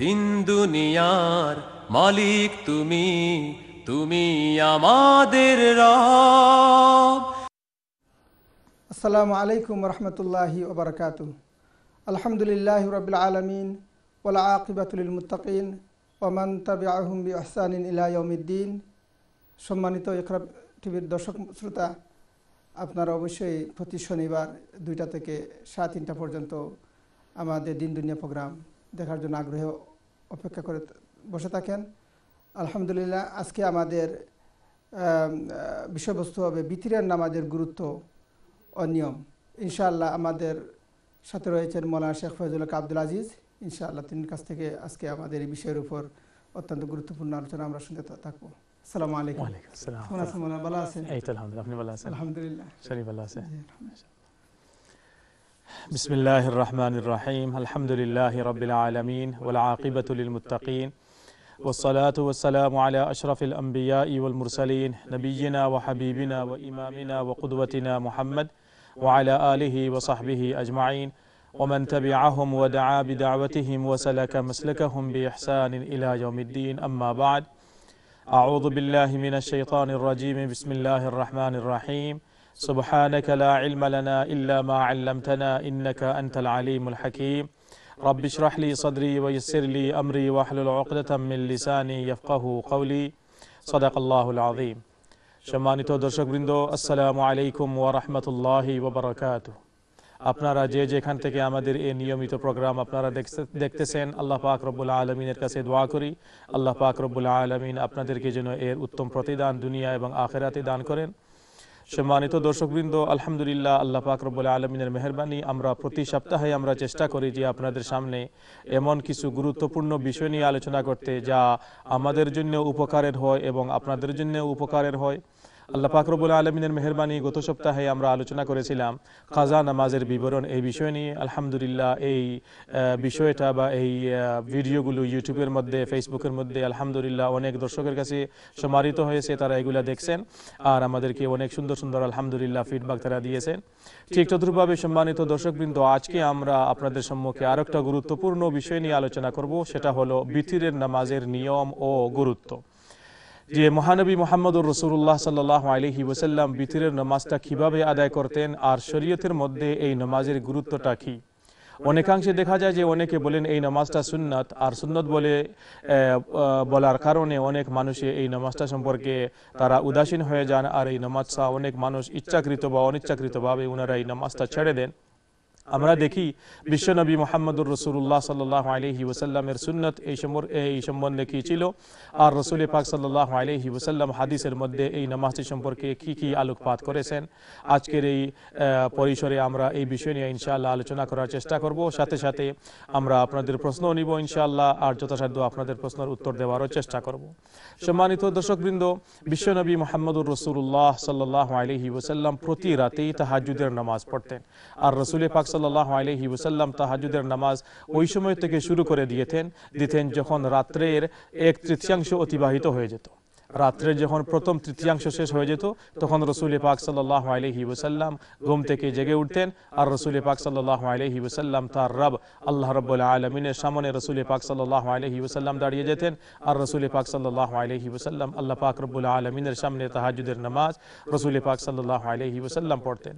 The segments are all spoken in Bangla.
দিন দুনিয়ার মালিক তুমি তুমি আমাদের আসসালামু আলাইকুম রহমতুল্লাহি ওবরাকাতু আলহামদুলিল্লাহ রবিল আলমিন ওলা আকিবাতুল মুতাকিন ওমান তাবি আহম বি আহসানিন সম্মানিত ইকরাব টিভির দর্শক শ্রোতা আপনারা অবশ্যই প্রতি শনিবার দুইটা থেকে সাড়ে তিনটা পর্যন্ত আমাদের দিন দুনিয়া প্রোগ্রাম দেখার জন্য আগ্রহ অপেক্ষা করে বসে থাকেন আলহামদুলিল্লাহ আজকে আমাদের বিষয়বস্তু হবে বিতিরের নামাজের গুরুত্ব ও নিয়ম ইনশাআল্লাহ আমাদের সাথে রয়েছেন মৌলানা শেখ ফয়জুল আব্দুল আজিজ ইনশাআল্লাহ তিনি কাছ থেকে আজকে আমাদের এই বিষয়ের উপর অত্যন্ত গুরুত্বপূর্ণ আলোচনা আমরা শুনতে থাকবো আসসালামু আলাইকুম ভালো আছেন আলহামদুলিল্লাহ শরীফ ভালো بسم الله الرحمن الرحيم الحمد لله رب العالمين والعاقبة للمتقين والصلاة والسلام على أشرف الأنبياء والمرسلين نبينا وحبيبنا وإمامنا وقدوتنا محمد وعلى آله وصحبه أجمعين ومن تبعهم ودعا بدعوتهم وسلك مسلكهم بإحسان إلى يوم الدين أما بعد أعوذ بالله من الشيطان الرجيم بسم الله الرحمن الرحيم سبحانك لا علم لنا إلا ما علمتنا إنك أنت العليم الحكيم رب اشرح لي صدري ويسر لي أمري واحلل عقدة من لساني يفقه قولي صدق الله العظيم সম্মানিত দর্শকবৃন্দ আসসালামু আলাইকুম ওয়ারহমতুল্লাহি ওবরাকাত আপনারা যে যেখান থেকে আমাদের এই নিয়মিত প্রোগ্রাম আপনারা দেখতেছেন আল্লাহ পাক রব্বুল আলমিনের কাছে দোয়া করি আল্লাহ পাক রব্বুল আলমিন আপনাদেরকে যেন এর উত্তম প্রতিদান দুনিয়া এবং আখেরাতে দান করেন সম্মানিত দর্শকবৃন্দ আলহামদুলিল্লাহ আল্লাহ পাকরবুল্লা আলমিনের মেহরবানি আমরা প্রতি সপ্তাহে আমরা চেষ্টা করি যে আপনাদের সামনে এমন কিছু গুরুত্বপূর্ণ বিষয় নিয়ে আলোচনা করতে যা আমাদের জন্য উপকারের হয় এবং আপনাদের জন্য উপকারের হয় আল্লাহ পাকরবুল আলমিনের মেহরবানি গত সপ্তাহে আমরা আলোচনা করেছিলাম খাজা নামাজের বিবরণ এই বিষয় নিয়ে আলহামদুলিল্লাহ এই বিষয়টা বা এই ভিডিওগুলো ইউটিউবের মধ্যে ফেসবুকের মধ্যে আলহামদুলিল্লাহ অনেক দর্শকের কাছে সমারিত হয়েছে তারা এগুলা দেখছেন আর আমাদেরকে অনেক সুন্দর সুন্দর আলহামদুলিল্লাহ ফিডব্যাক তারা দিয়েছেন ঠিক চতুর্ভাবে সম্মানিত দর্শকবৃন্দ আজকে আমরা আপনাদের সম্মুখে আরো একটা গুরুত্বপূর্ণ বিষয় নিয়ে আলোচনা করব সেটা হলো বিথিরের নামাজের নিয়ম ও গুরুত্ব যে মহানবী মোহাম্মদুর রসুল্লাহ সাল্লাহ আলহি ওসাল্লাম বিতিরের নামাজটা কীভাবে আদায় করতেন আর শরীয়তের মধ্যে এই নামাজের গুরুত্বটা কী অনেকাংশে দেখা যায় যে অনেকে বলেন এই নামাজটা সুন্নত আর সুন্নত বলে বলার কারণে অনেক মানুষে এই নামাজটা সম্পর্কে তারা উদাসীন হয়ে যান আর এই নমাজটা অনেক মানুষ ইচ্ছাকৃত বা অনিচ্ছাকৃতভাবে ওনারা এই নামাজটা ছেড়ে দেন আমরা দেখি বিশ্বনবী মোহাম্মদুর রসুল্লাহ সাল্লাহ আলহি ওসাল্লামের সুন্নত এই এই সম্বন্ধে কী ছিল আর রসুল পাক সাল্লাহ আলহি ওসাল্লাম হাদিসের মধ্যে এই নামাজটি সম্পর্কে কি কি আলোকপাত করেছেন আজকের এই পরিসরে আমরা এই বিষয় নিয়ে ইনশাআল্লাহ আলোচনা করার চেষ্টা করব সাথে সাথে আমরা আপনাদের প্রশ্ন নিব ইনশাআল্লাহ আর যথাসাধ্য আপনাদের প্রশ্নের উত্তর দেওয়ারও চেষ্টা করব সম্মানিত দর্শকবৃন্দ বিশ্বনবী মোহাম্মদুর রসুল্লাহ সাল্লাহ আলহি ওসাল্লাম প্রতি রাতেই তাহাজুদের নামাজ পড়তেন আর রসুল পাক সাল্লাহ আলহি ওসাল্লাম তাহাজুদের নামাজ ওই সময় থেকে শুরু করে দিয়েছেন দিতেন যখন রাত্রের এক তৃতীয়াংশ অতিবাহিত হয়ে যেত রাত্রে যখন প্রথম তৃতীয়াংশ শেষ হয়ে যেত তখন রসুল পাক সাল্লাহ আলহি ওসাল্লাম ঘুম থেকে জেগে উঠতেন আর রসুল পাক সাল্লাহ আলহি ওসাল্লাম তার রব আল্লাহ রব্বুল্লাহ আলমিনের সামনে রসুল পাক সাল্লাহ আলহি ওসাল্লাম দাঁড়িয়ে যেতেন আর রসুল পাক সাল্লাহ আলহি ওসাল্লাম আল্লাহ পাক রব্বুল্লাহ আলমিনের সামনে তাহাজুদের নামাজ রসুল পাক সাল্লাহ আলহি ওসাল্লাম পড়তেন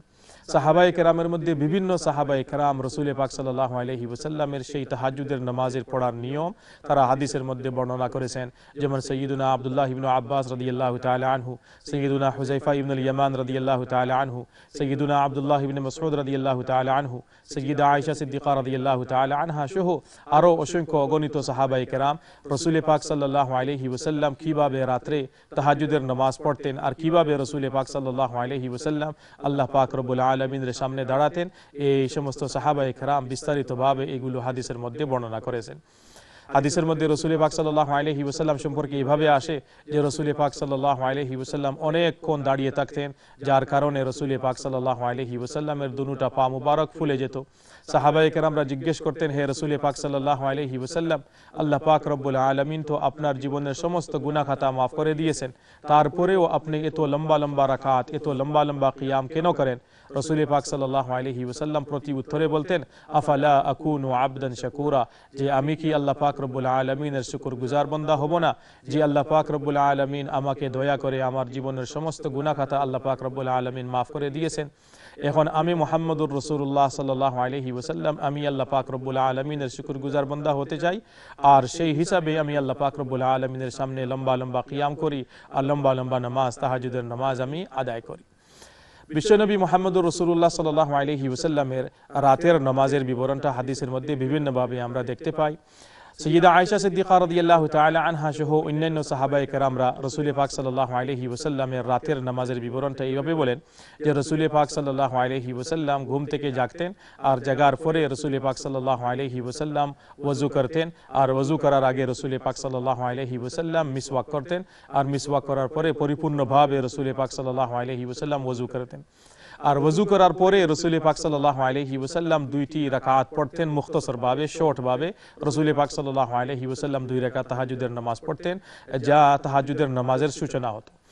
صحابۂ کرمر مدے ببن صحابہ کرم رسول پاک صلی اللہ علیہ وسلم تحجر نماز پڑھارا حدیث مدد برننا کر سد انہ عبد اللہ اب عباس ردی اللہ سیدنا حذیف ابن رضی اللہ تعالی عنہ سیدنا سعید ابن مسمد رضی اللہ تعالی عنہ سعید عائشہ صدقہ رضی اللہ تعالی عنہ شہ اور اور گنت صاحبۂ کرم رسول پاک صلی اللہ علیہ وسلم کیب راترے تحجودیر نماز پڑھتین اور کیب رسول پاک صلی اللہ علیہ وسلم اللہ پاکرب العلٰ আলমিনের সামনে দাঁড়াতেন এই সমস্ত সাহাবা একরাম বিস্তারিতভাবে এগুলো হাদিসের মধ্যে বর্ণনা করেছেন হাদিসের মধ্যে রসুল পাক সাল্লাহ আলহি ওসাল্লাম সম্পর্কে এইভাবে আসে যে রসুল পাক সাল্লাহ আলহি ওসাল্লাম অনেকক্ষণ দাঁড়িয়ে থাকতেন যার কারণে রসুল পাক সাল্লাহ আলহি ওসাল্লামের দুটা পা মুবারক ফুলে যেত সাহাবাহিকের আমরা জিজ্ঞেস করতেন হে রসুল পাক সাল্লাহ আলহি ওসাল্লাম আল্লাহ পাক রব্বুল আলমিন তো আপনার জীবনের সমস্ত গুনাখাতা মাফ করে দিয়েছেন তারপরেও আপনি এত লম্বা লম্বা রাখাত এত লম্বা লম্বা কিয়াম কেন করেন রসুল পাক সাল্লাহ আলহি ওসাল্লাম প্রতি উত্তরে বলতেন আফালা আকুন আবদান শাকুরা যে আমি কি আল্লাহ পাক রব্বুল আলমিনের শুকুর গুজার বন্দা হব না যে আল্লাহ পাক রব্বুল আলমিন আমাকে দয়া করে আমার জীবনের সমস্ত গুনাখাতা আল্লাহ পাক রব্বুল আলমিন মাফ করে দিয়েছেন এখন আমি মোহাম্মদুর রসুল্লাহ সাল্লাহ আলহি ওসাল্লাম আমি আল্লাহ পাক রব্বুল আলমিনের শুকুর গুজার বন্দা হতে চাই আর সেই হিসাবে আমি আল্লাহ পাক রব্বুল আলমিনের সামনে লম্বা লম্বা কিয়াম করি আর লম্বা লম্বা নামাজ তাহাজুদের নামাজ আমি আদায় করি বিশ্বনবী মোহাম্মদুর রসুল্লাহ সাল্লাহ আলহি ওসাল্লামের রাতের নামাজের বিবরণটা হাদিসের মধ্যে বিভিন্নভাবে আমরা দেখতে পাই سیدہ عائشہ صدیقہ رضی اللہ تعالی عنہ تعالیٰ عہٰ صحابہ صحابۂ را رسول پاک صلی اللہ علیہ وسلم راتر نماز وورن تھا یہ بھابی بولین جو رسول پاک صلی اللہ علیہ وسلم گھومتے کے جاگتین اور جگار پر رسول پاک صلی اللہ علیہ وسلم وضو کرتین اور وضو کرار آگے رسول پاک صلی اللہ علیہ وسلم مسواک واک کرتن اور مسواک واک کرار پہ پریپورن بھابے رسول پاک صلی اللہ علیہ وسلم وضو کرتین اور وزو کرارے رسول پاک صلی اللہ علیہ دو پڑھتین مختصر بابے شوٹ بھاب رسول پاک صلی اللہ اللہ علیہ تحجر نماز پڑھتین جا تحجر نماز سوچنا ہوتا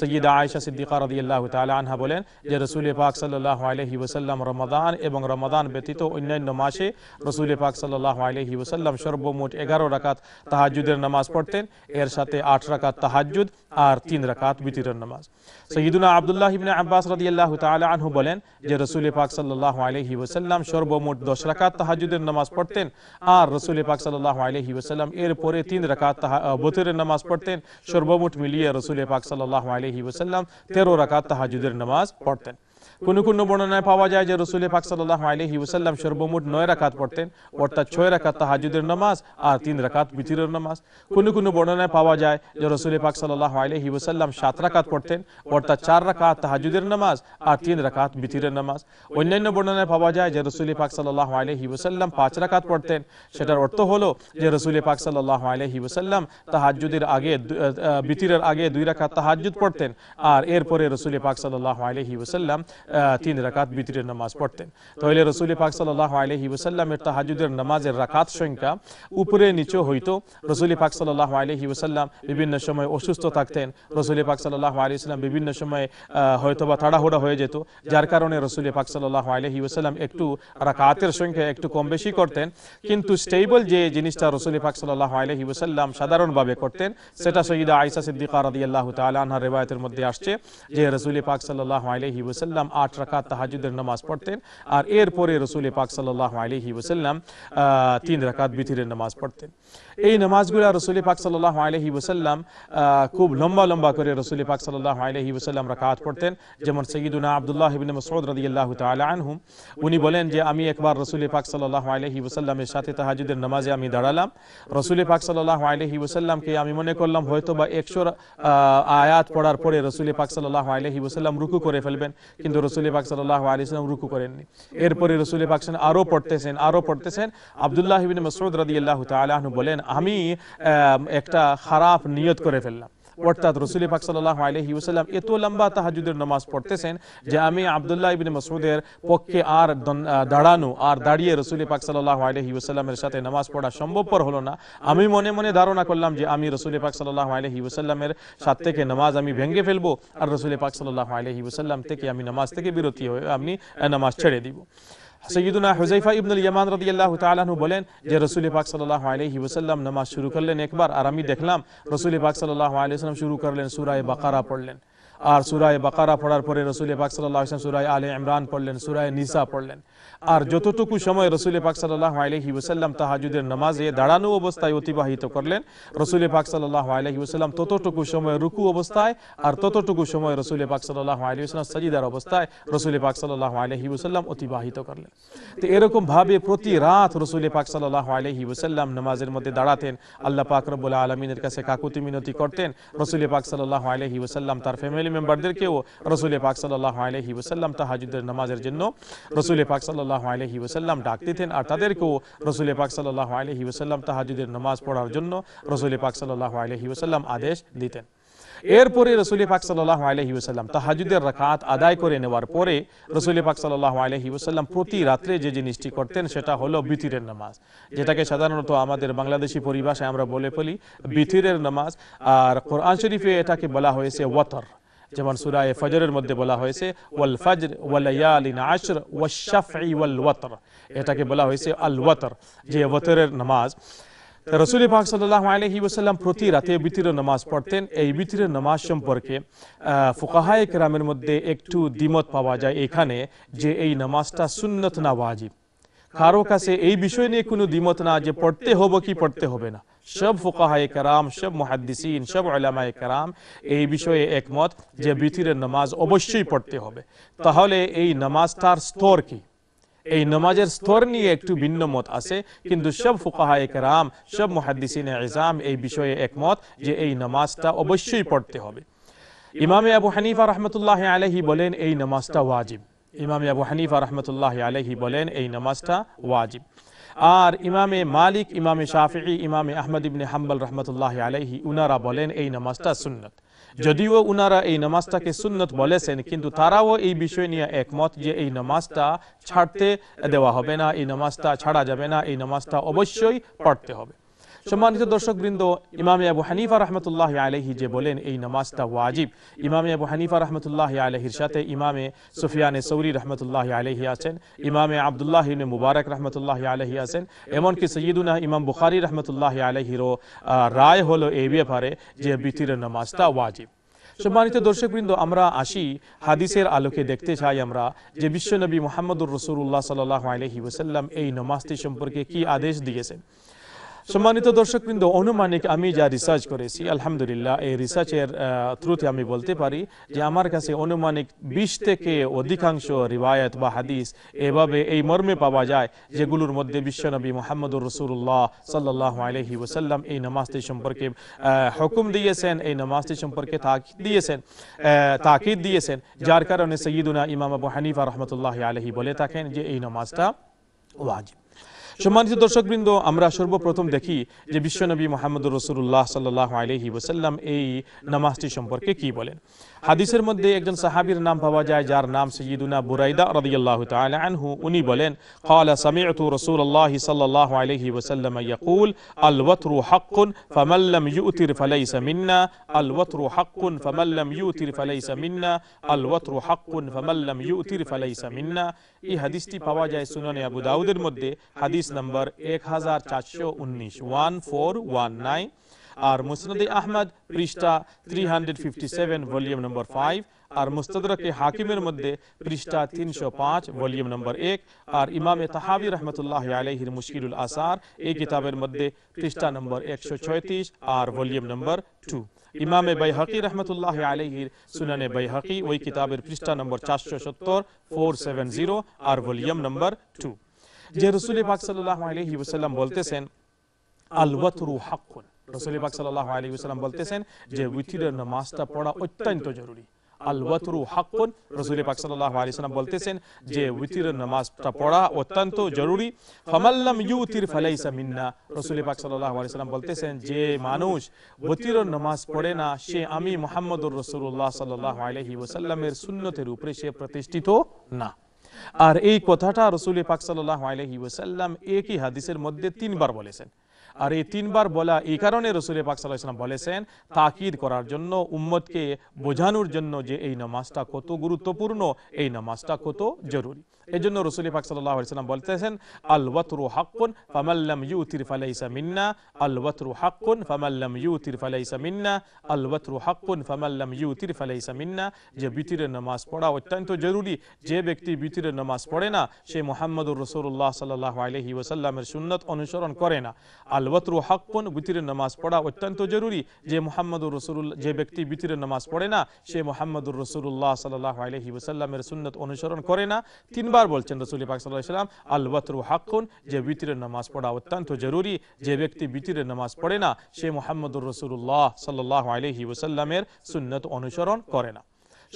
সৈয়দা আয়সা সিদ্দিকা রদিয়াল্লাহ তালা আনহা বলেন যে রসুল পাক সাল্লাহ আলহি ওসাল্লাম রমাদান এবং রমাদান ব্যতীত অন্যান্য মাসে রসুল পাক সাল্লাহ আলহি ওসাল্লাম সর্বমোট এগারো রাকাত তাহাজুদের নামাজ পড়তেন এর সাথে আট রাকাত তাহাজুদ আর তিন রাকাত বিতিরের নামাজ সৈয়দুনা আবদুল্লাহ ইবনে আব্বাস রদিয়াল্লাহ তালা আনহু বলেন যে রসুল পাক সাল্লাহ আলহি ওসাল্লাম সর্বমোট দশ রাকাত তাহাজুদের নামাজ পড়তেন আর রসুল পাক সাল্লাহ আলহি ওসাল্লাম এর পরে তিন রাকাত বতিরের নামাজ পড়তেন সর্বমোট মিলিয়ে রসুল পাক সাল্লাহ علیہ وسلم تیرو رقات نماز پڑھتے ہیں কোনো কোনো বর্ণনায় পাওয়া যায় যে রসুল পাক সাল্লাহ আলহি ওসাল্লাম সর্বমোট নয় রাখাত পড়তেন অর্থাৎ ছয় রাখাত তাহাজুদের নামাজ আর তিন রাখাত বিতিরের নামাজ কোনো কোনো বর্ণনায় পাওয়া যায় যে রসুল পাক সাল্লাহ আলহি ওসাল্লাম সাত রাখাত পড়তেন অর্থাৎ চার রাখাত তাহাজুদের নামাজ আর তিন রাখাত বিতিরের নামাজ অন্যান্য বর্ণনায় পাওয়া যায় যে রসুল পাক সাল্লাহ আলহি ওসাল্লাম পাঁচ রাখাত পড়তেন সেটার অর্থ হলো যে রসুল পাক সাল্লাহ আলহি ওসাল্লাম তাহাজুদের আগে বিতিরের আগে দুই রাখাত তাহাজুদ পড়তেন আর এরপরে রসুল পাক সাল্লাহ আলহি ওসাল্লাম তিন রাকাত বিতরের নামাজ পড়তেন তাহলে রসুল পাক সাল্লাহ আলহি ওসাল্লামের তাহাজুদের নামাজের রাকাত সংখ্যা উপরে নিচে হইতো রসুল পাক সাল্লাহ আলহি ওসাল্লাম বিভিন্ন সময় অসুস্থ থাকতেন রসুল পাক সাল্লাহ আলহিসাম বিভিন্ন সময় বা তাড়াহুড়া হয়ে যেত যার কারণে রসুল পাক সাল্লাহ আলহি ওসাল্লাম একটু রাকাতের সংখ্যা একটু কম বেশি করতেন কিন্তু স্টেবল যে জিনিসটা রসুল পাক সাল্লাহ আলহি ওসাল্লাম সাধারণভাবে করতেন সেটা সঈদা আইসা সিদ্দিকার রাদি আল্লাহ আনহার রেবায়তের মধ্যে আসছে যে রসুল পাক সাল্লাহ আলহি ওসাল্লাম আট রাখা তাহাজুদের নামাজ পড়তেন আর এরপরে রসুল পাক সাল্লাহ আলহি ওসাল্লাম তিন রাখাত বিথিরের নামাজ পড়তেন এই নামাজগুলা রসুল পাক সাল্লাহ আলহি ওসাল্লাম খুব লম্বা লম্বা করে রসুল পাক সাল্লাহ আলহি ওসাল্লাম রাখাত পড়তেন যেমন সঈদুনা আবদুল্লাহ ইবিন মসৌদ রদি আল্লাহ আনহুম উনি বলেন যে আমি একবার রসুল পাক সাল্লাহ আলহি ওসাল্লামের সাথে তাহাজুদের নামাজে আমি দাঁড়ালাম রসুল পাক সাল্লাহ আলহি ওসাল্লামকে আমি মনে করলাম হয়তো বা একশো আয়াত পড়ার পরে রসুল পাক সাল্লাহ আলহি ওসাল্লাম রুকু করে ফেলবেন কিন্তু রসুলি পাক সাল্লাহ আলী সাল্লাম রুকু করেননি এরপরে রসুল পাক আরো আরও পড়তেছেন আরও পড়তেছেন আবদুল্লাহ ইবিন মসরুদ রাদি আল্লাহ তালাহনু বলেন আমি একটা খারাপ নিয়ত করে ফেললাম অর্থাৎ রসুল পাক সাল্লাহ আলহি ওসাল্লাম এত লম্বা তাহাজুদের নামাজ পড়তেছেন যে আমি আবদুল্লাহ ইবিন মসুদের পক্ষে আর দাঁড়ানো আর দাঁড়িয়ে রসুল পাক সাল্লাহ আলহি ওসাল্লামের সাথে নামাজ পড়া সম্ভবপর হলো না আমি মনে মনে ধারণা করলাম যে আমি রসুল পাক সাল্লাহ আলহি ওসাল্লামের সাথ থেকে নামাজ আমি ভেঙে ফেলবো আর রসুল পাক সাল্লাহ আলহি ওসাল্লাম থেকে আমি নামাজ থেকে বিরতি হয়ে আমি নামাজ ছেড়ে দিব سیدنا رسول پاک صلی اللہ علیہ وسلم نماز شروع لین ایک بار دیکھ پاک صلی اللہ علیہ وسلم شروع لین سورہ بکارہ پڑھ لین بکار پڑار پہ رسول صلی اللہ وسلم آل عمران پڑھ پڑھ لین আর যতটুকু সময় রসুল পাক সাল্লাহ আলহি ওসাল্লাম তাহাজুদের নামাজে দাঁড়ানো অবস্থায় অতিবাহিত করলেন রসুল পাক সাল্লাহ আলহি ওসাল্লাম ততটুকু সময় রুকু অবস্থায় আর ততটুকু সময় রসুল পাক সাল্লাহ আলহি ওসাল্লাম সাজিদার অবস্থায় রসুল পাক সাল্লাহ আলহি ওসাল্লাম অতিবাহিত করলেন তো এরকম ভাবে প্রতি রাত রসুল পাক সাল্লাহ আলহি ওসাল্লাম নামাজের মধ্যে দাঁড়াতেন আল্লাহ পাক রব্বুল্লাহ আলমিনের কাছে কাকুতি মিনতি করতেন রসুল পাক সাল্লাহ আলহি ওসাল্লাম তার ফ্যামিলি মেম্বারদেরকেও রসুল পাক সাল্লাহ আলহি ওসাল্লাম তাহাজুদের নামাজের জন্য রসুল পাক সাল্লাহ সাল্লাহ আলহি ওসাল্লাম ডাক দিতেন আর তাদেরকেও রসুল পাক সাল্লাহ আলহি ওসাল্লাম তাহাজুদের পড়ার জন্য রসুল পাক সাল্লাহ আলহি ওসাল্লাম আদেশ দিতেন এরপরে পাক সাল্লাহ আলহি ওসাল্লাম তাহাজুদের রাকাত আদায় করে নেওয়ার পরে রসুল পাক সাল্লাহ আলহি ওসাল্লাম প্রতি রাত্রে যে জিনিসটি করতেন সেটা হলো বিতিরের নামাজ যেটাকে সাধারণত আমাদের বাংলাদেশি পরিভাষায় আমরা বলে ফেলি বিতিরের নামাজ আর কোরআন শরীফে এটাকে বলা হয়েছে ওয়াতর যেমন সুরায় ফজরের মধ্যে বলা হয়েছে ওয়াল ফজর ওয়াল ওয়ালায়ালিন আশর ওয়াশাফি ওয়াল ওয়াতর এটাকে বলা হয়েছে আল ওয়াতর যে ওয়াতরের নামাজ রসুল পাক সাল্লাহ আলহি ওসাল্লাম প্রতি রাতে বিতির নামাজ পড়তেন এই বিতির নামাজ সম্পর্কে ফুকাহায় কেরামের মধ্যে একটু দ্বিমত পাওয়া যায় এখানে যে এই নামাজটা সুন্নত না ওয়াজিব কারো কাছে এই বিষয় নিয়ে কোনো দ্বিমত না যে পড়তে হবো কি পড়তে হবে না সব ফোকাহাই কারাম সব মহাদ্দিসিন সব আলামায় কারাম এই বিষয়ে একমত যে বিথিরের নামাজ অবশ্যই পড়তে হবে তাহলে এই নামাজটার স্তর কি এই নামাজের স্তর নিয়ে একটু ভিন্ন মত আছে কিন্তু সব ফুকাহা একরাম সব মহাদ্দিসিন এজাম এই বিষয়ে একমত যে এই নামাজটা অবশ্যই পড়তে হবে ইমামে আবু হানিফা রহমতুল্লাহ আলহি বলেন এই নামাজটা ওয়াজিব ইমামে আবু হানিফা রহমতুল্লাহ আলহি বলেন এই নামাজটা ওয়াজিব আর ইমামে মালিক ইমামে শাফি ইমামে আহমদ ইবনে হাম্বল রহমতুল্লাহ আলহি উনারা বলেন এই নামাজটা সুন্নত যদিও উনারা এই নামাজটাকে সুন্নত বলেছেন কিন্তু তারাও এই বিষয় নিয়ে একমত যে এই নামাজটা ছাড়তে দেওয়া হবে না এই নামাজটা ছাড়া যাবে না এই নামাজটা অবশ্যই পড়তে হবে সম্মানিত দর্শক বৃন্দ ইমামে আবু হানিফা রহমতুল্লাহ আলহি যে বলেন এই নামাজটা ওয়াজিব ইমামে আবু হানিফা রহমতুল্লাহ আলহির সাথে ইমামে সুফিয়ানে সৌরি রহমতুল্লাহ আলহি আছেন ইমামে আবদুল্লাহ মুবারক রহমতুল্লাহ আলহি আছেন এমনকি সৈয়দুনা ইমাম বুখারি রহমতুল্লাহ আলহিরও রায় হলো এই ব্যাপারে যে বিতিরের নামাজটা ওয়াজিব সম্মানিত দর্শক বৃন্দ আমরা আসি হাদিসের আলোকে দেখতে চাই আমরা যে বিশ্বনবী মোহাম্মদুর রসুল্লাহ সাল্লাহ আলহি ওসাল্লাম এই নমাজটি সম্পর্কে কি আদেশ দিয়েছেন সম্মানিত দর্শক দর্শকবৃন্দ অনুমানিক আমি যা রিসার্চ করেছি আলহামদুলিল্লাহ এই রিসার্চের থ্রুতে আমি বলতে পারি যে আমার কাছে অনুমানিক বিশ থেকে অধিকাংশ রিবায়ত বা হাদিস এভাবে এই মর্মে পাওয়া যায় যেগুলোর মধ্যে বিশ্বনবী মোহাম্মদুর রসুল্লাহ সাল্লাহ আলহি ওসাল্লাম এই নামাজটি সম্পর্কে হুকুম দিয়েছেন এই নামাজটি সম্পর্কে তাকিদ দিয়েছেন তাকিদ দিয়েছেন যার কারণে সঈদুনা ইমাম আবু হানিফা রহমতুল্লাহ আলহি বলে থাকেন যে এই নামাজটা ওয়াজিব সম্মানিত বৃন্দ আমরা সর্বপ্রথম দেখি যে বিশ্বনবী মোহাম্মদ রসুল্লাহ সাল্লাহ আলহি ওসাল্লাম এই নামাজটি সম্পর্কে কি বলেন হাদিসের মধ্যে একজন সাহাবীর নাম পাওয়া যায় যার নাম সৈয়দুনা বুরাইদা রাদিয়াল্লাহু তাআলা আনহু উনি বলেন قال سمعت رسول الله صلى الله عليه وسلم يقول الوتر حق فمن لم يؤتر فليس منا الوتر حق فمن لم يؤتر فليس منا الوتر حق فمن لم يؤتر فليس منا এই হাদিসটি পাওয়া যায় সুনানে আবু দাউদের মধ্যে হাদিস নম্বর 1419 1419 আর মুসনদ আহমদ পৃষ্ঠা থ্রি ভলিউম নম্বর ফাইভ আর মুস্তদরকে হাকিমের মধ্যে পৃষ্ঠা তিনশো পাঁচ ভলিউম নম্বর এক আর ইমামে তাহাবি রহমতুল্লাহ আলহির মুশকিরুল আসার এই কিতাবের মধ্যে পৃষ্ঠা নম্বর একশো ছয়ত্রিশ আর ভলিউম নম্বর টু ইমামে বাইহাকি রহমতুল্লাহ আলহির সুনানে বাইহাকি ওই কিতাবের পৃষ্ঠা নম্বর চারশো সত্তর ফোর সেভেন জিরো আর ভলিউম নম্বর টু যে রসুল পাক সাল্লাহ আলহি ওসাল্লাম বলতেছেন আলবতরু হাক্কুন সাল্লাহ আলী বলতেছেন যে উইথিরের নামাজটা পড়া অত্যন্ত জরুরি হাক্কুন পাক সাল্লাল্লাহু আলাইহি বলতেছেন যে উইতিরের নামাজটা পড়া অত্যন্ত জরুরি ফামাল্লাম ইউতির ফালাইসা মিন্না পাক সাল্লাল্লাহু আলাইহি বলতেছেন যে মানুষ নামাজ পড়ে না সে আমি মুহাম্মদুর রাসূলুল্লাহ সাল্লাল্লাহু আলাইহি ওয়াসাল্লামের সুন্নতের উপরে সে প্রতিষ্ঠিত না আর এই কথাটা রসুল পাক সাল্লাল্লাহু আলাইহি ওয়াসাল্লাম একই হাদিসের মধ্যে তিনবার বলেছেন আর এই তিনবার বলা এই কারণে রসুল পাক সাল্লাহ ইসলাম বলেছেন তাকিদ করার জন্য উম্মদকে বোঝানোর জন্য যে এই নামাজটা কত গুরুত্বপূর্ণ এই নামাজটা কত জরুরি এজন্য রসুলি পাক সাল্লাহ সাল্লাম বলতেছেন আল ওয়াতরু হাক্কুন ফামাল্লাম ইউতির ফালাইসা মিন্না আল ওয়াতরু হাক্কুন ফামাল্লাম ইউতির ফালাইসা মিন্না আল ওয়াতরু হাক্কুন ফামাল্লাম ইউতির ফালাইসা মিন্না যে বিতিরের নামাজ পড়া অত্যন্ত জরুরি যে ব্যক্তি বিতিরের নামাজ পড়ে না সে মোহাম্মদুর রসুল্লাহ সাল্লাহ আলহি ওসাল্লামের সুন্নত অনুসরণ করে না আল ওয়াতরু হাক্কুন বিতিরের নামাজ পড়া অত্যন্ত জরুরি যে মোহাম্মদুর রসুল যে ব্যক্তি বিতিরের নামাজ পড়ে না সে মোহাম্মদুর রসুল্লাহ সাল্লাহ আলহি ওসাল্লামের সুন্নত অনুসরণ করে না তিনবার বারবার বলছেন রসুল পাক সাল্লাম আল ওয়াতরু হাক্কুন যে বিতিরের নামাজ পড়া অত্যন্ত জরুরি যে ব্যক্তি বিতিরের নামাজ পড়ে না সে মোহাম্মদুর রসুল্লাহ সাল্লাহ আলহি ওসাল্লামের সুন্নত অনুসরণ করে না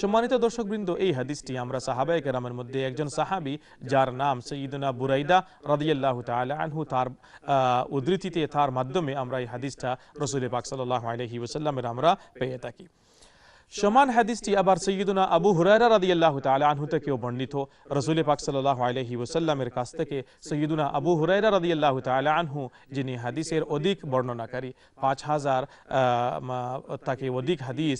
সম্মানিত দর্শক বৃন্দ এই হাদিসটি আমরা সাহাবাই কেরামের মধ্যে একজন সাহাবি যার নাম সঈদনা বুরাইদা রাদিয়াল্লাহ তালা আনহু তার উদ্ধৃতিতে তার মাধ্যমে আমরা এই হাদিসটা রসুল পাক সাল্লাহ আলহি ওসাল্লামের আমরা পেয়ে থাকি সমান হাদিসটি আবার সৈয়দুনা আবু হুরায়রা আল্লাহ তাআলা আনহু থেকেও বর্ণিত রাসূল পাক সাল্লাহ আলহি ওসাল্লামের কাছ থেকে সৈয়দুনা আবু হুরায়রা আল্লাহ তাআলা আনহু যিনি হাদিসের অধিক বর্ণনাকারী পাঁচ হাজার তাকে অধিক হাদিস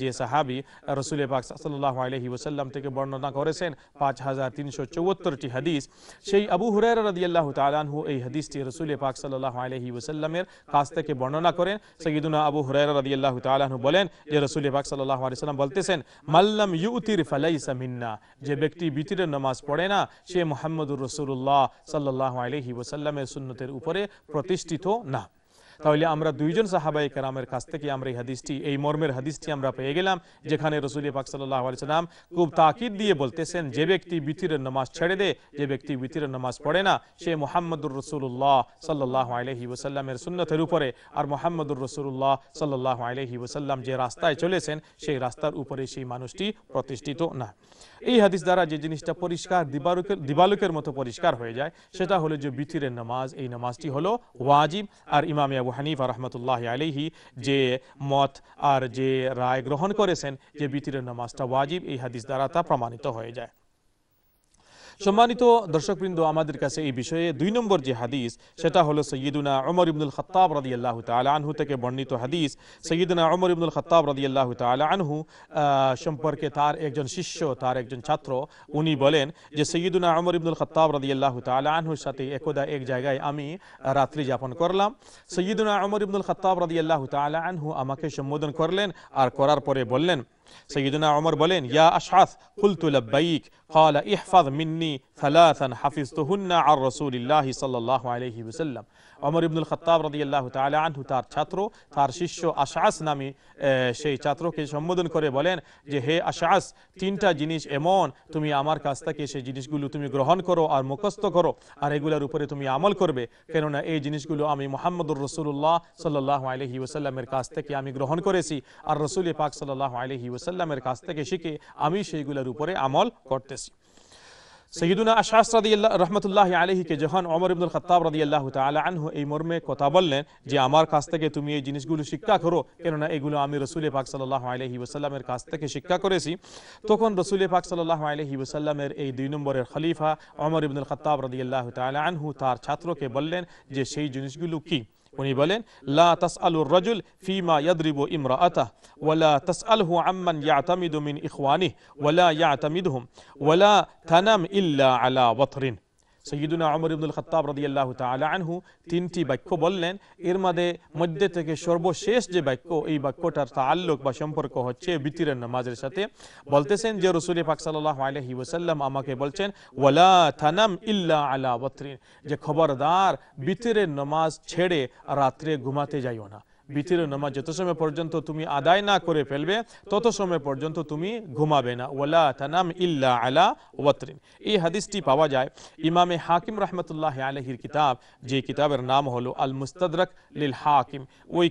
যে সাহাবি রাসূল পাক সাল্লাহ আলহি ওসাল্লাম থেকে বর্ণনা করেছেন পাঁচ হাজার তিনশো 5374টি হাদিস সেই আবু হুরায়রা আল্লাহ তাআলা আনহু এই হাদিসটি রাসূল পাক সাল্লাহ আলহি ওসাল্লামের কাছ থেকে বর্ণনা করেন সৈয়দুনা আবু হুরায়রা আল্লাহ তাআলা আনহু বলেন যে রাসূল পাক সাল্লাল্লাহু সাল্লাম বলতেছেন মাল্লাম ইউতির ফালাইসা মিন্না যে ব্যক্তি বিতিরের নামাজ পড়ে না সে মোহাম্মদুর রসুল্লাহ সাল্লাহ আলহি ওসাল্লামের সুন্নতের উপরে প্রতিষ্ঠিত না তাহলে আমরা দুইজন সাহাবাই কেরামের কাছ থেকে আমরা এই হাদিসটি এই মর্মের হাদিসটি আমরা পেয়ে গেলাম যেখানে রসুল পাক খুব তাকিদ দিয়ে বলতেছেন যে ব্যক্তি বিতিরের নামাজ ছেড়ে দে যে ব্যক্তি বিতিরের নামাজ পড়ে না সে মোহাম্মদুর রসুল্লাহ সাল্লাহ আলহি সুন্নতের উপরে আর মোহাম্মদুর রসুল্লাহ সাল্লাহ আলহি যে রাস্তায় চলেছেন সেই রাস্তার উপরে সেই মানুষটি প্রতিষ্ঠিত না এই হাদিস দ্বারা যে জিনিসটা পরিষ্কার দিবালুকের দিবালুকের মতো পরিষ্কার হয়ে যায় সেটা হলো যে বিথিরের নামাজ এই নামাজটি হলো ওয়াজিব আর ইমামে আবু হানিফা রহমতুল্লাহ আলিহি যে মত আর যে রায় গ্রহণ করেছেন যে বিতিরের নামাজটা ওয়াজিব এই হাদিস দ্বারা তা প্রমাণিত হয়ে যায় সম্মানিত দর্শকবৃন্দ আমাদের কাছে এই বিষয়ে দুই নম্বর যে হাদিস সেটা হলো সৈয়দুনা অমর ইবনুল খত্তাব রাদি আল্লাহ আনহু থেকে বর্ণিত হাদিস সৈয়দুনা অমর ইবনুল খত্তাব রাদি আল্লাহ আনহু সম্পর্কে তার একজন শিষ্য তার একজন ছাত্র উনি বলেন যে সৈয়দুনা অমর ইবনুল খত্তাব রাদি আল্লাহ আনহুর সাথে একদা এক জায়গায় আমি রাত্রি যাপন করলাম সৈয়দুনা অমর ইবনুল খত্তাব রাদি আল্লাহ আনহু আমাকে সম্বোধন করলেন আর করার পরে বললেন সৈয়দুনা অমর বলেন ইয়া আশাস কুলতু قال احفظ مني ثلاثا حفظتهن عن رسول الله صلى الله عليه وسلم অমর ইবনুল খত্তাব রদিয়াল্লাহ তালা আনহু তার ছাত্র তার শিষ্য আশাস নামে সেই ছাত্রকে সম্বোধন করে বলেন যে হে আশাস তিনটা জিনিস এমন তুমি আমার কাছ থেকে সেই জিনিসগুলো তুমি গ্রহণ করো আর মুখস্থ করো আর এগুলোর উপরে তুমি আমল করবে কেননা এই জিনিসগুলো আমি মোহাম্মদুর রসুল্লাহ সাল্লাহ আলহি ওসাল্লামের কাছ থেকে আমি গ্রহণ করেছি আর রসুল পাক সাল্লাহ আলহি ওসাল্লামের কাছ থেকে শিখে আমি সেইগুলোর উপরে আমল করতেছি সৈয়দুনা আশাস রাদিয়াল্লাহ রহমতুল্লাহ আলহীকে যখন অমর ইবনুল খত্তাব রাদিয়াল্লাহু তাআলা আনহু এই মর্মে কথা বললেন যে আমার কাছ থেকে তুমি এই জিনিসগুলো শিক্ষা করো কেননা এগুলো আমি রসুল পাক সাল্লাল্লাহু আলাইহি ওয়াসাল্লামের কাছ থেকে শিক্ষা করেছি তখন রসুল পাক সাল্লাল্লাহু আলাইহি ওয়াসাল্লামের এই দুই নম্বরের খলিফা অমর ইবনুল খত্তাব রাদিয়াল্লাহু তাআলা আনহু তার ছাত্রকে বললেন যে সেই জিনিসগুলো কি উনি বলেন লা তাসআলুর রাজুল ফিমা ইয়াদরিবু ইমরাআতাহ ওয়ালা তাসআলহু আম্মান ইয়াতামিদু মিন ইখওয়ানিহি ওয়ালা ইয়াতামিদুহুম ওয়ালা তানাম ইল্লা আলা ওয়াতরিন সৈয়দুনা আমর ইবনুল খত্তাব রদিয়াল্লাহ তালা আনহু তিনটি বাক্য বললেন এর মধ্যে মধ্যে থেকে সর্বশেষ যে বাক্য এই বাক্যটার তাল্লুক বা সম্পর্ক হচ্ছে বিতিরের নামাজের সাথে বলতেছেন যে রসুল পাক সাল্লাহ আলহি ওসাল্লাম আমাকে বলছেন ওয়ালা থানাম ইল্লা আলা বত্রিন যে খবরদার বিতিরের নামাজ ছেড়ে রাত্রে ঘুমাতে যাইও না بتر ناما جت سمے پہ تم آدھا نہ تَنَمْ إِلَّا عَلَى گھوما ای حدیث حادثٹی پاوا جائے امام حاکم رحمت اللہ کتاب کتاب ار نام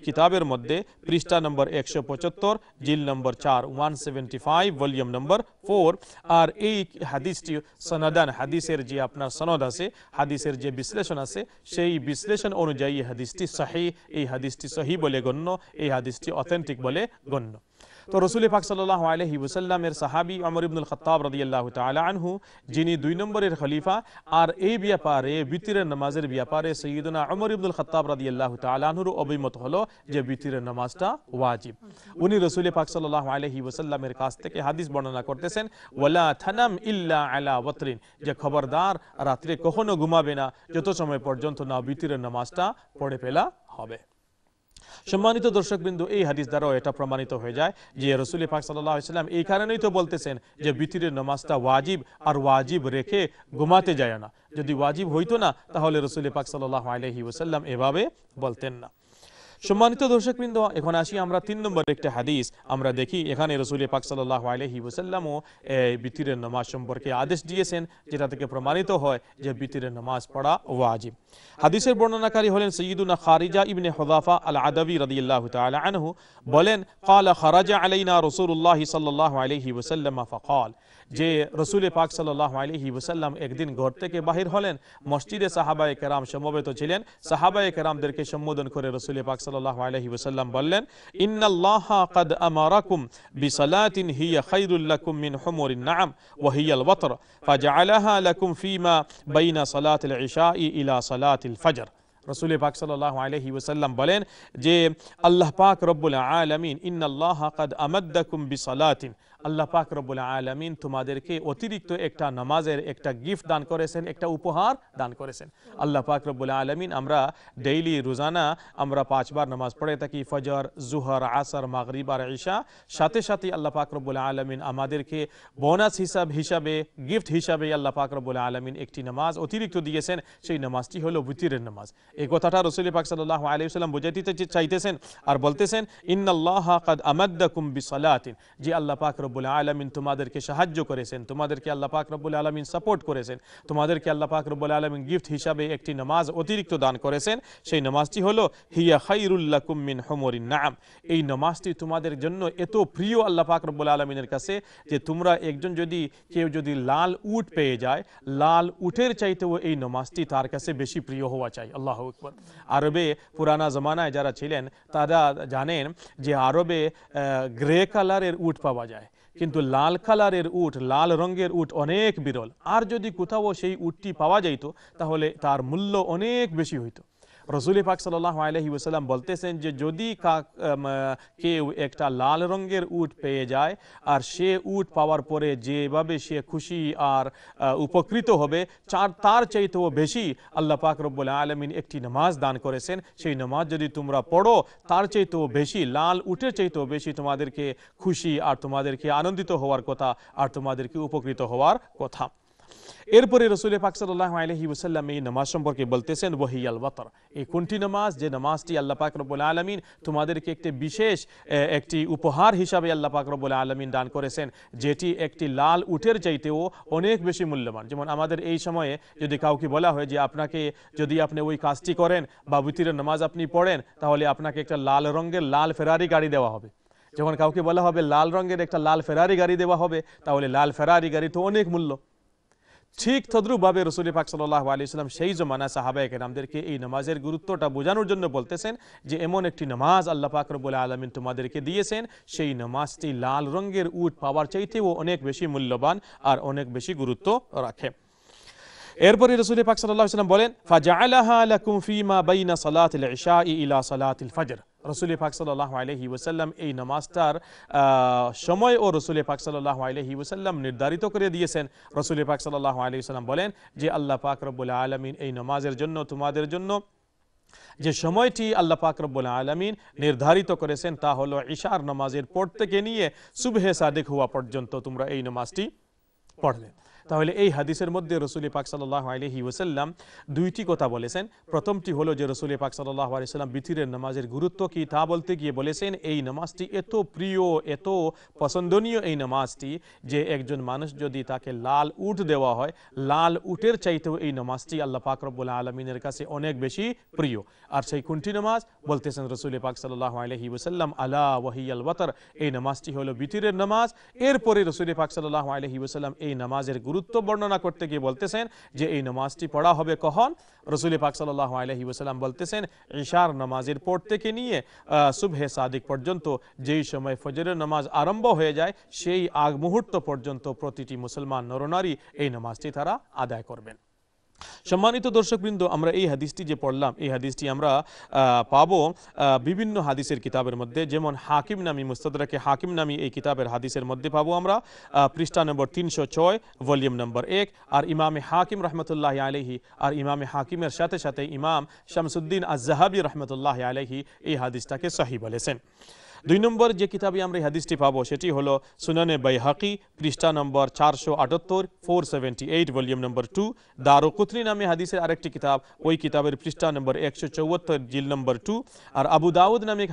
کتاب ار مدد پریشتہ نمبر ایک شو پچہتر جل نمبر چار سیونٹی فائی ولیم نمبر فور اور ای حدیث ہادثر جو آپ آسے ہادثر جو بھیشن آئے سے ہادیسٹی صحیح ای حدیث سہی صحیح বলে গণ্য এই হাদিসটি অথেন্টিক বলে গণ্য তো রসুল ফাক সাল্লাহ আলহি ওসাল্লামের সাহাবি অমর ইবনুল খতাব রদিয়াল্লাহ তালা আনহু যিনি দুই নম্বরের খলিফা আর এই ব্যাপারে বিতিরের নামাজের ব্যাপারে সঈদনা অমর ইবনুল খতাব রদিয়াল্লাহ তালা আনহুর অভিমত হলো যে বিতিরের নামাজটা ওয়াজিব উনি রসুল ফাক সাল্লাহ আলহি ওসাল্লামের কাছ থেকে হাদিস বর্ণনা করতেছেন ওয়ালা থানাম ইল্লা আলা ওয়াতরিন যে খবরদার রাত্রে কখনো ঘুমাবে না যত সময় পর্যন্ত না বিতিরের নামাজটা পড়ে ফেলা হবে সম্মানিত দর্শক বিন্দু এই হাদিস দ্বারাও এটা প্রমাণিত হয়ে যায় যে রসুল পাক সাল্লাহ এই কারণেই তো বলতেছেন যে বিতিরের নমাজটা ওয়াজিব আর ওয়াজিব রেখে ঘুমাতে যায় না যদি ওয়াজিব হইতো না তাহলে রসুল পাক সাল্লাহ আলহি ওসাল্লাম এভাবে বলতেন না সম্মানিত দর্শক বৃন্দ এখন আসি আমরা তিন নম্বর একটা হাদিস আমরা দেখি এখানে রসুল পাক সাল্লাহ আলহি ওসাল্লামও বিতিরের নমাজ সম্পর্কে আদেশ দিয়েছেন যেটা থেকে প্রমাণিত হয় যে বিতিরের নমাজ পড়া ওয়াজিব হাদিসের বর্ণনাকারী হলেন সঈদুনা খারিজা ইবনে হদাফা আল আদাবি রদিয়াল্লাহ তাআলা আনহু বলেন قال খারাজা আলাইনা رسول সাল্লাহ صلى الله عليه যে রসুল পাক সাল্লাহ আলহি ওসাল্লাম একদিন ঘর থেকে বাহির হলেন মসজিদে সাহাবায় কেরাম সমবেত ছিলেন সাহাবায় কেরামদেরকে সম্বোধন করে রসুল পাক সাল্লাহ আলহি ওসাল্লাম বললেন ইন্নাল্লাহ قد أمركم بصلاة هي خير নাম ওয়াহিয়াল حمر ফাজা وهي الوتر ফিমা لكم فيما بين صلاة العشاء إلى صلاة الفجر রসুল পাক সাল্লাহ ওসাল্লাম বলেন যে আল্লাহ পাক রব্বুল আলমিন ইন্নাল্লাহ قد أمدكم بصلاة আল্লাহ পাক রব্বুল আলমিন তোমাদেরকে অতিরিক্ত একটা নামাজের একটা গিফট দান করেছেন একটা উপহার দান করেছেন আল্লাহ পাক রব্বুল আলমিন আমরা ডেইলি রোজানা আমরা পাঁচবার নামাজ পড়ে থাকি ফজর জুহর আসর মাগরিব আর ঈশা সাথে সাথে আল্লাহ পাক রব্বুল আলমিন আমাদেরকে বোনাস হিসাব হিসাবে গিফট হিসাবে আল্লাহ পাক রব্বুল আলমিন একটি নামাজ অতিরিক্ত দিয়েছেন সেই নামাজটি হলো বুতিরের নামাজ এই কথাটা রসুল পাক সাল আলিয়াল্লাম বুঝাইতে চাইতেছেন আর বলতেছেন ইন্নআল্লাহ কাদ আমাদ্দাকুম বিসালাতিন যে আল্লাহ পাক রব্বুল আলমিন তোমাদেরকে সাহায্য করেছেন তোমাদেরকে আল্লাহ পাক রব্বুল আলমিন সাপোর্ট করেছেন তোমাদেরকে আল্লাহ পাক রব্বুল আলমিন গিফট হিসাবে একটি নামাজ অতিরিক্ত দান করেছেন সেই নামাজটি হলো হিয়া খাইরুল্লা কুমিন হোমরিন নাম এই নামাজটি তোমাদের জন্য এত প্রিয় আল্লাহ পাক রব্বুল আলমিনের কাছে যে তোমরা একজন যদি কেউ যদি লাল উট পেয়ে যায় লাল উটের চাইতেও এই নামাজটি তার কাছে বেশি প্রিয় হওয়া চাই আল্লাহ আকবর আরবে পুরানা জমানায় যারা ছিলেন তারা জানেন যে আরবে গ্রে কালারের উট পাওয়া যায় কিন্তু লাল কালারের উট লাল রঙের উট অনেক বিরল আর যদি কোথাও সেই উটটি পাওয়া যাইত তাহলে তার মূল্য অনেক বেশি হইতো রসুলি পাক সাল্লাহ আলহি ওসাল্লাম বলতেছেন যে যদি কেউ একটা লাল রঙের উট পেয়ে যায় আর সে উট পাওয়ার পরে যেভাবে সে খুশি আর উপকৃত হবে চার তার চাইতেও বেশি আল্লাহ পাক রব্বুল আলমিন একটি নামাজ দান করেছেন সেই নামাজ যদি তোমরা পড়ো তার চাইতেও বেশি লাল উটের চাইতেও বেশি তোমাদেরকে খুশি আর তোমাদেরকে আনন্দিত হওয়ার কথা আর তোমাদেরকে উপকৃত হওয়ার কথা এরপরে রসুল পাক সাল্লাহ আলহি ওসাল্লাম এই নামাজ সম্পর্কে বলতেছেন ওয়াহি আল বাতর এই কোনটি নামাজ যে নামাজটি আল্লাহ পাক রব্বুল আলমিন তোমাদেরকে একটি বিশেষ একটি উপহার হিসাবে আল্লাহ পাক রব্বুল আলমিন দান করেছেন যেটি একটি লাল উটের চাইতেও অনেক বেশি মূল্যবান যেমন আমাদের এই সময়ে যদি কাউকে বলা হয় যে আপনাকে যদি আপনি ওই কাজটি করেন বা বুতিরের নামাজ আপনি পড়েন তাহলে আপনাকে একটা লাল রঙের লাল ফেরারি গাড়ি দেওয়া হবে যখন কাউকে বলা হবে লাল রঙের একটা লাল ফেরারি গাড়ি দেওয়া হবে তাহলে লাল ফেরারি গাড়ি তো অনেক মূল্য ঠিক তদ্রুপভাবে রসুলি পাক সাল্লাহ আলিয়াল্লাম সেই জমানা সাহাবায়কে নামদেরকে এই নামাজের গুরুত্বটা বোঝানোর জন্য বলতেছেন যে এমন একটি নামাজ আল্লাহ পাক রবুল আলমিন তোমাদেরকে দিয়েছেন সেই নামাজটি লাল রঙের উট পাওয়ার চাইতেও অনেক বেশি মূল্যবান আর অনেক বেশি গুরুত্ব রাখে এরপরে রসুলি পাক সাল্লাহ ইসলাম বলেন ফাজা আলাহা লাকুম ফিমা বাইনা সালাত ইলা সালাত ফাজর রসুল পাক সাল্লাহ আলহি ওসাল্লাম এই নামাজটার সময় ও রসুল পাক সাল্লাহ আলহি ওসাল্লাম নির্ধারিত করে দিয়েছেন রসুল পাক সাল্লাহ আলহি সাল্লাম বলেন যে আল্লাহ পাক রব্বুল আলমিন এই নামাজের জন্য তোমাদের জন্য যে সময়টি আল্লাহ পাক রব্বুল আলমিন নির্ধারিত করেছেন তা হলো ইশার নামাজের পর থেকে নিয়ে সুবহে সাদেক হওয়া পর্যন্ত তোমরা এই নামাজটি পড়লে তাহলে এই হাদিসের মধ্যে রসুল পাক সাল্লাহ আলহি ওসাল্লাম দুইটি কথা বলেছেন প্রথমটি হলো যে রসুল পাক সাল্লাহ আলিয়াল্লাম বিথিরের নামাজের গুরুত্ব কি তা বলতে গিয়ে বলেছেন এই নামাজটি এত প্রিয় এত পছন্দনীয় এই নামাজটি যে একজন মানুষ যদি তাকে লাল উট দেওয়া হয় লাল উটের চাইতেও এই নামাজটি আল্লাহ পাক রব্বুল আলমিনের কাছে অনেক বেশি প্রিয় আর সেই কোনটি নামাজ বলতেছেন রসুল পাক সাল্লাহ আলহি ওসাল্লাম আলা ওয়াহিয়াল ওয়াতার এই নামাজটি হলো বিথিরের নামাজ এরপরে রসুল পাক সাল্লাহ আলহি ওসাল্লাম এই নামাজের গুরু গুরুত্ব বর্ণনা করতে গিয়ে বলতেছেন যে এই নমাজটি পড়া হবে কখন রসুল পাক সাল্লাহ আলহি ওসালাম বলতেছেন ঈশার নামাজের পর থেকে নিয়ে সুবহে সাদিক পর্যন্ত যেই সময় ফজরের নামাজ আরম্ভ হয়ে যায় সেই আগ মুহূর্ত পর্যন্ত প্রতিটি মুসলমান নরনারী এই নামাজটি তারা আদায় করবেন সম্মানিত দর্শকবৃন্দ আমরা এই হাদিসটি যে পড়লাম এই হাদিসটি আমরা পাবো বিভিন্ন হাদিসের কিতাবের মধ্যে যেমন হাকিম নামি মুস্তাদাকে হাকিম নামি এই কিতাবের হাদিসের মধ্যে পাবো আমরা পৃষ্ঠা নম্বর তিনশো ছয় ভলিউম নম্বর এক আর ইমামে হাকিম রহমতুল্লাহ আলহি আর ইমামে হাকিমের সাথে সাথে ইমাম শামসুদ্দিন আজ আজাহাবি রহমতুল্লাহ আলহি এই হাদিসটাকে সহি বলেছেন دوی نمبر جو کتابیں ہمیں حدیثی پاب سٹی ہل سونن بائی حکی پمبر چارشنٹی ایٹ ولیم نمبر ٹو داری نامے کتاب وہ کتاب پریشا نمبر ایکشو چوہتر ٹو ابو داوت نامے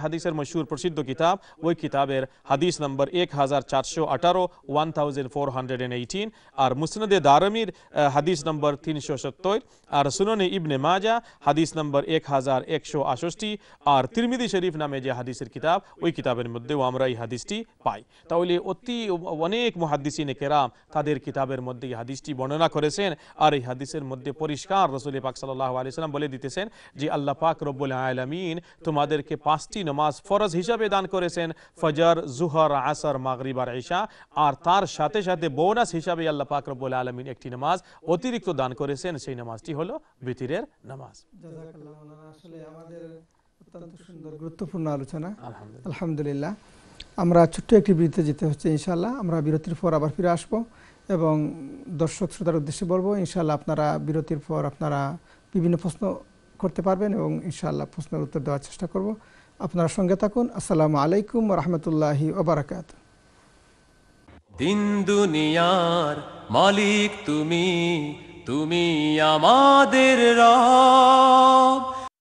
پر کتاب وہ کتبر حادث نمبر ایک ہزار چارش اٹھارہ وان تھاؤزینڈ فور ہانڈریڈ اینڈ ایٹین اور مسندے دارمر حدیث نمبر تینشو ستر اور سننے ابن ماجا حدیث نمبر ایک ہزار ایکشو آشٹی اور ترمدی شریف نامے جو حادثر کتاب কিতাবের মধ্যেও আমরা এই হাদিসটি পাই তাহলে অতি অনেক মহাদিসিনে কেরাম তাদের কিতাবের মধ্যে এই হাদিসটি বর্ণনা করেছেন আর এই হাদিসের মধ্যে পরিষ্কার রসুল পাক সাল্লাহ আলিয়াল্লাম বলে দিতেছেন যে আল্লাহ পাক রব্বুল আলমিন তোমাদেরকে পাঁচটি নমাজ ফরজ হিসাবে দান করেছেন ফজর জুহর আসর মাগরিব আর ঈশা আর তার সাথে সাথে বোনাস হিসাবে আল্লাহ পাক রব্বুল আলমিন একটি নামাজ অতিরিক্ত দান করেছেন সেই নামাজটি হলো বিতিরের নামাজ আসলে আমাদের গুরুত্বপূর্ণ আলোচনা আলহামদুলিল্লাহ আমরা ছোট্ট একটি বিরতিতে যেতে হচ্ছে ইনশাল্লাহ আমরা বিরতির পর আবার ফিরে আসব এবং দর্শক শ্রোতার উদ্দেশ্যে বলবো ইনশাল্লাহ আপনারা বিরতির পর আপনারা বিভিন্ন প্রশ্ন করতে পারবেন এবং ইনশাল্লাহ প্রশ্নের উত্তর দেওয়ার চেষ্টা করব আপনারা সঙ্গে থাকুন আসসালামু আলাইকুম রহমতুল্লাহ ওবরাকাত দিন দুনিয়ার মালিক তুমি তুমি আমাদের রব